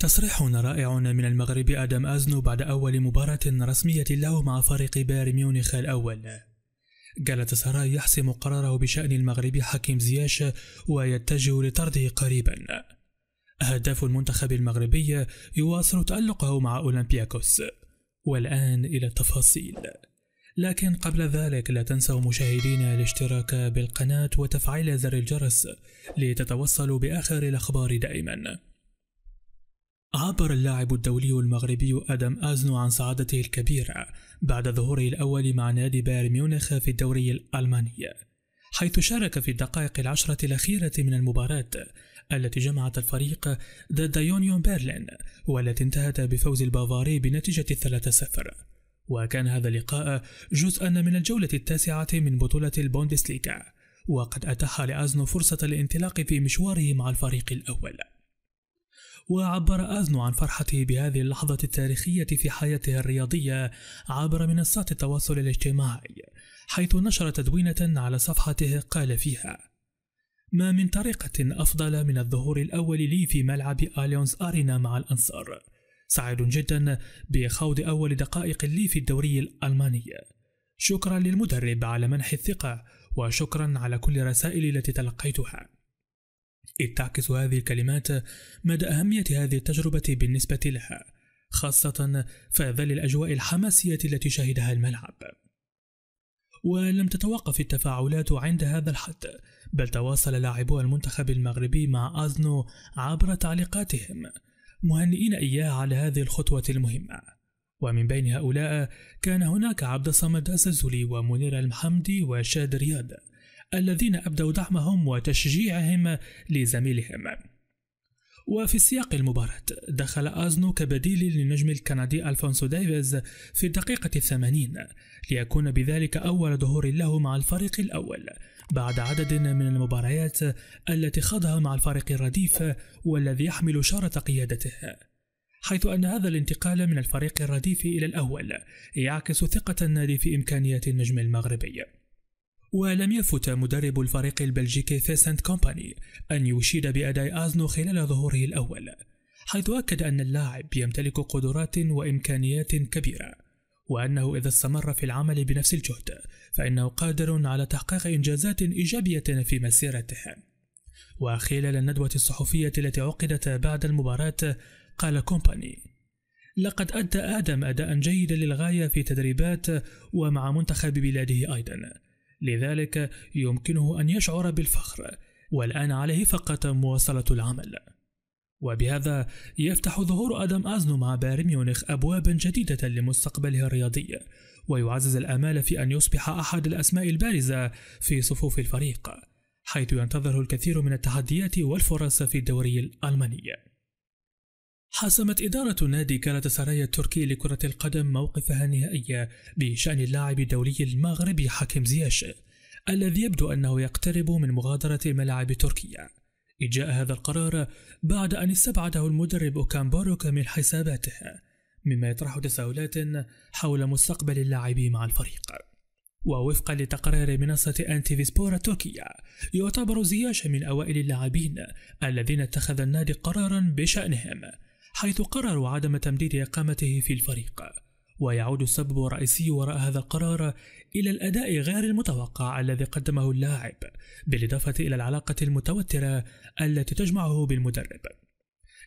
تصريح رائع من المغرب آدم أزنو بعد أول مباراة رسمية له مع فريق بايرن ميونخ الأول قال تسارى يحسم قراره بشأن المغرب حكيم زياش ويتجه لطرده قريبا هدف المنتخب المغربي يواصل تألقه مع أولمبياكوس والآن إلى التفاصيل لكن قبل ذلك لا تنسوا مشاهدينا الاشتراك بالقناة وتفعيل زر الجرس لتتوصلوا بآخر الأخبار دائماً عبر اللاعب الدولي المغربي أدم أزنو عن سعادته الكبيرة بعد ظهوره الأول مع نادي بايرن ميونخ في الدوري الألماني حيث شارك في الدقائق العشرة الأخيرة من المباراة التي جمعت الفريق ضد يونيون بيرلين والتي انتهت بفوز البافاري بنتيجة 3-0 وكان هذا اللقاء جزءا من الجولة التاسعة من بطولة البوندسليغا وقد أتاح لأزنو فرصة الانطلاق في مشواره مع الفريق الأول وعبر أزنو عن فرحته بهذه اللحظة التاريخية في حياته الرياضية عبر منصات التواصل الاجتماعي حيث نشر تدوينة على صفحته قال فيها ما من طريقة أفضل من الظهور الأول لي في ملعب أليونز أرينا مع الأنصار سعيد جدا بخوض أول دقائق لي في الدوري الألماني شكرا للمدرب على منح الثقة وشكرا على كل الرسائل التي تلقيتها إذ تعكس هذه الكلمات مدى أهمية هذه التجربة بالنسبة لها خاصة في ظل الأجواء الحماسية التي شهدها الملعب ولم تتوقف التفاعلات عند هذا الحد بل تواصل لاعبو المنتخب المغربي مع أزنو عبر تعليقاتهم مهنئين إياه على هذه الخطوة المهمة ومن بين هؤلاء كان هناك عبد الصمد الزلزولي ومنير المحمدي وشاد رياض الذين أبدوا دعمهم وتشجيعهم لزميلهم وفي سياق المباراة دخل أزنو كبديل للنجم الكندي ألفونسو ديفيز في الدقيقة الثمانين ليكون بذلك أول ظهور له مع الفريق الأول بعد عدد من المباريات التي خاضها مع الفريق الرديف والذي يحمل شارة قيادته حيث أن هذا الانتقال من الفريق الرديف إلى الأول يعكس ثقة النادي في إمكانيات النجم المغربي ولم يفت مدرب الفريق البلجيكي فيسنت كومباني أن يشيد بأداء أزنو خلال ظهوره الأول حيث أكد أن اللاعب يمتلك قدرات وإمكانيات كبيرة وأنه إذا استمر في العمل بنفس الجهد فإنه قادر على تحقيق إنجازات إيجابية في مسيرته وخلال الندوة الصحفية التي عقدت بعد المباراة قال كومباني لقد أدى آدم أداء جيدا للغاية في تدريبات ومع منتخب بلاده أيضا لذلك يمكنه أن يشعر بالفخر والآن عليه فقط مواصلة العمل وبهذا يفتح ظهور آدم أزنو مع بايرن ميونخ أبوابا جديدة لمستقبله الرياضي ويعزز الآمال في أن يصبح أحد الأسماء البارزة في صفوف الفريق حيث ينتظره الكثير من التحديات والفرص في الدوري الألماني حسمت إدارة نادي كالاتاساراي التركي لكرة القدم موقفها النهائي بشأن اللاعب الدولي المغربي حكيم زياش الذي يبدو أنه يقترب من مغادرة ملاعب تركيا جاء هذا القرار بعد أن استبعده المدرب أوكامبوروك من حساباته مما يطرح تساؤلات حول مستقبل اللاعب مع الفريق ووفقا لتقرير منصة أنتي فيسبورا التركية يعتبر زياش من أوائل اللاعبين الذين اتخذ النادي قرارا بشأنهم حيث قرروا عدم تمديد إقامته في الفريق ويعود السبب الرئيسي وراء هذا القرار إلى الأداء غير المتوقع الذي قدمه اللاعب بالإضافة إلى العلاقة المتوترة التي تجمعه بالمدرب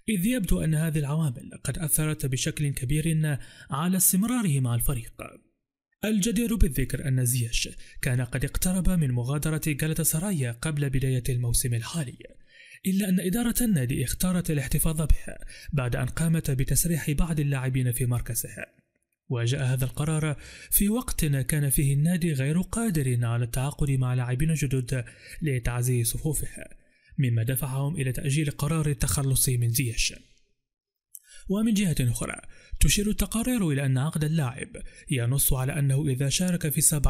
إذ يبدو أن هذه العوامل قد أثرت بشكل كبير على استمراره مع الفريق الجدير بالذكر أن زياش كان قد اقترب من مغادرة جالتا سرايا قبل بداية الموسم الحالي إلا أن إدارة النادي اختارت الاحتفاظ بها بعد أن قامت بتسريح بعض اللاعبين في مركزها وجاء هذا القرار في وقت كان فيه النادي غير قادر على التعاقد مع لاعبين جدد لتعزيز صفوفها مما دفعهم إلى تأجيل قرار التخلص من زياش ومن جهة أخرى تشير التقارير إلى أن عقد اللاعب ينص على أنه إذا شارك في 70%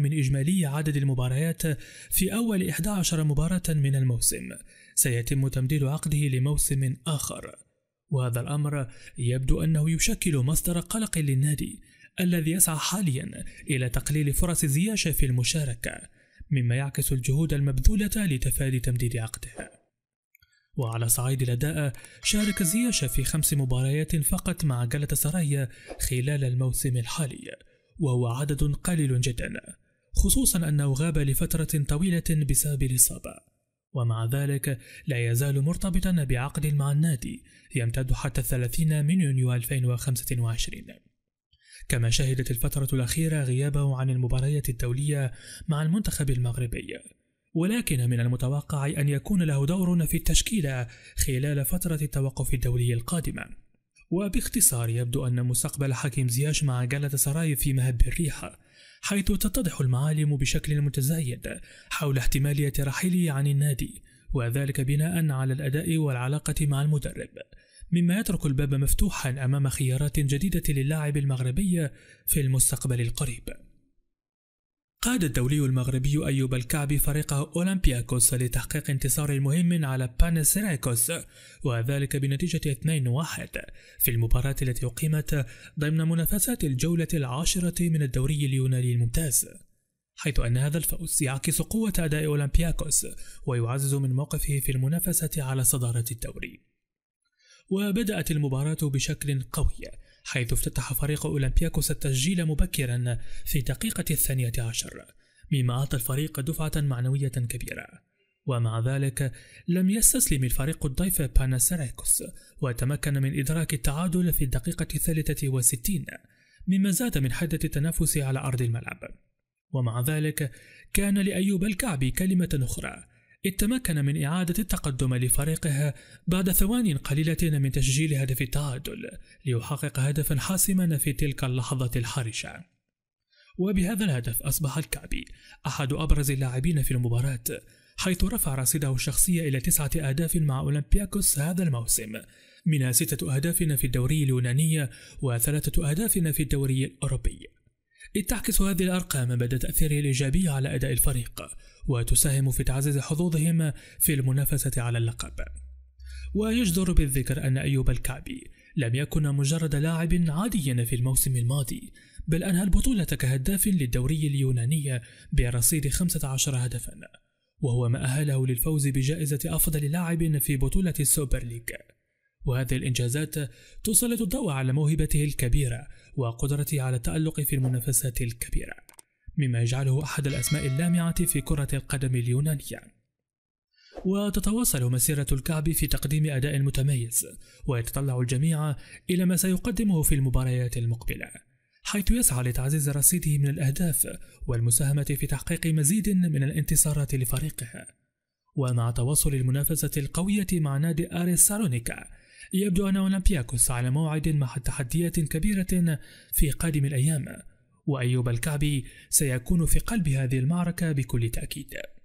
من إجمالي عدد المباريات في أول 11 مباراة من الموسم سيتم تمديد عقده لموسم آخر وهذا الأمر يبدو أنه يشكل مصدر قلق للنادي الذي يسعى حاليا إلى تقليل فرص زياشة في المشاركة مما يعكس الجهود المبذولة لتفادي تمديد عقده وعلى صعيد الأداء شارك زياش في خمس مباريات فقط مع جلة سرايا خلال الموسم الحالي وهو عدد قليل جدا خصوصا أنه غاب لفترة طويلة بسبب الإصابة ومع ذلك لا يزال مرتبطا بعقد مع النادي يمتد حتى 30 من يونيو 2025 كما شهدت الفترة الأخيرة غيابه عن المباريات الدولية مع المنتخب المغربي ولكن من المتوقع أن يكون له دور في التشكيلة خلال فترة التوقف الدولي القادمة وباختصار يبدو أن مستقبل حكيم زياش مع جلة سراي في مهب الريح حيث تتضح المعالم بشكل متزايد حول احتمالية رحيله عن النادي وذلك بناء على الأداء والعلاقة مع المدرب مما يترك الباب مفتوحا أمام خيارات جديدة للاعب المغربي في المستقبل القريب قاد الدولي المغربي أيوب الكعبي فريقه أولمبياكوس لتحقيق انتصار مهم على بانسيرايكوس وذلك بنتيجة 2-1 في المباراة التي أقيمت ضمن منافسات الجولة العاشرة من الدوري اليوناني الممتاز حيث أن هذا الفوز يعكس قوة أداء أولمبياكوس ويعزز من موقفه في المنافسة على صدارة الدوري وبدأت المباراة بشكل قوي حيث افتتح فريق أولمبياكوس التسجيل مبكرا في دقيقة الثانية عشر مما أعطى الفريق دفعة معنوية كبيرة ومع ذلك لم يستسلم الفريق الضيف باناسيريكوس وتمكن من إدراك التعادل في الدقيقة الثالثة وستين مما زاد من حدة التنافس على أرض الملعب ومع ذلك كان لأيوب الكعبي كلمة أخرى تمكن من إعادة التقدم لفريقه بعد ثوان قليلة من تسجيل هدف التعادل ليحقق هدفا حاسما في تلك اللحظة الحرجة وبهذا الهدف أصبح الكعبي أحد أبرز اللاعبين في المباراة حيث رفع رصيده الشخصي إلى تسعة أهداف مع أولمبياكوس هذا الموسم منها ستة أهداف في الدوري اليوناني وثلاثة أهداف في الدوري الأوروبي إذ تعكس هذه الأرقام مدى تأثيره الإيجابي على أداء الفريق وتساهم في تعزيز حظوظهم في المنافسة على اللقب ويجدر بالذكر أن أيوب الكعبي لم يكن مجرد لاعب عادي في الموسم الماضي بل أنهى البطولة كهداف للدوري اليوناني برصيد 15 هدفا وهو ما أهله للفوز بجائزة أفضل لاعب في بطولة السوبر ليج وهذه الإنجازات تسلط الضوء على موهبته الكبيرة وقدرته على التألق في المنافسات الكبيرة مما يجعله أحد الأسماء اللامعة في كرة القدم اليونانية وتتواصل مسيرة الكعب في تقديم أداء متميز ويتطلع الجميع إلى ما سيقدمه في المباريات المقبلة حيث يسعى لتعزيز رصيده من الأهداف والمساهمة في تحقيق مزيد من الانتصارات لفريقه ومع تواصل المنافسة القوية مع نادي أريس سالونيكا يبدو أن أولمبياكوس على موعد مع تحديات كبيرة في قادم الأيام وأيوب الكعبي سيكون في قلب هذه المعركة بكل تأكيد